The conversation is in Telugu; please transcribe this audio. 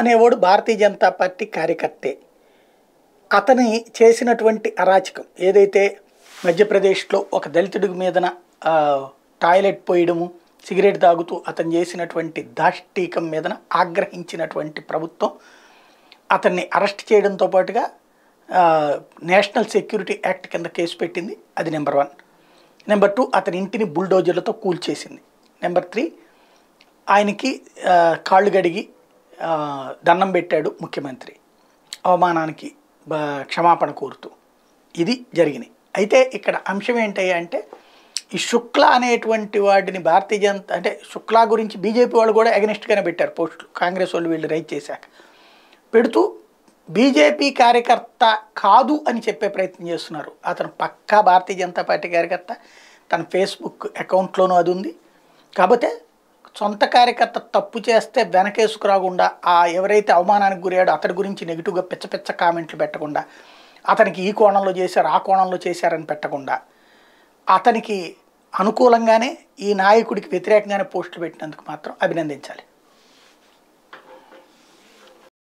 అనేవాడు భారతీయ జనతా పార్టీ కార్యకర్తే అతని చేసినటువంటి అరాచకం ఏదైతే మధ్యప్రదేశ్లో ఒక దళితుడి మీదన టాయిలెట్ పోయడము సిగరెట్ తాగుతూ అతను చేసినటువంటి దాష్టీకం మీదన ఆగ్రహించినటువంటి ప్రభుత్వం అతన్ని అరెస్ట్ చేయడంతో పాటుగా నేషనల్ సెక్యూరిటీ యాక్ట్ కింద కేసు పెట్టింది అది నెంబర్ వన్ నెంబర్ టూ అతని ఇంటిని బుల్డోజర్లతో కూల్చేసింది నెంబర్ త్రీ ఆయనకి కాళ్ళు గడిగి దండం పెట్టాడు ముఖ్యమంత్రి అవమానానికి క్షమాపణ కోరుతూ ఇది జరిగినాయి అయితే ఇక్కడ అంశం ఏంటి అంటే ఈ శుక్ల అనేటువంటి వాడిని భారతీయ జనతా అంటే శుక్లా గురించి బీజేపీ వాళ్ళు కూడా అగనిస్ట్గానే పెట్టారు పోస్టులు కాంగ్రెస్ వాళ్ళు వీళ్ళు రైట్ చేశాక పెడుతూ బీజేపీ కార్యకర్త కాదు అని చెప్పే ప్రయత్నం చేస్తున్నారు అతను పక్కా భారతీయ జనతా పార్టీ కార్యకర్త తన ఫేస్బుక్ అకౌంట్లోనూ అది ఉంది కాకపోతే సొంత కార్యకర్త తప్పు చేస్తే వెనకేసుకురాకుండా ఆ ఎవరైతే అవమానానికి గురయ్యాడో అతడి గురించి నెగిటివ్గా పిచ్చపిచ్చ కామెంట్లు పెట్టకుండా అతనికి ఈ కోణంలో చేశారు ఆ కోణంలో చేశారని పెట్టకుండా అతనికి అనుకూలంగానే ఈ నాయకుడికి వ్యతిరేకంగానే పోస్టులు పెట్టినందుకు మాత్రం అభినందించాలి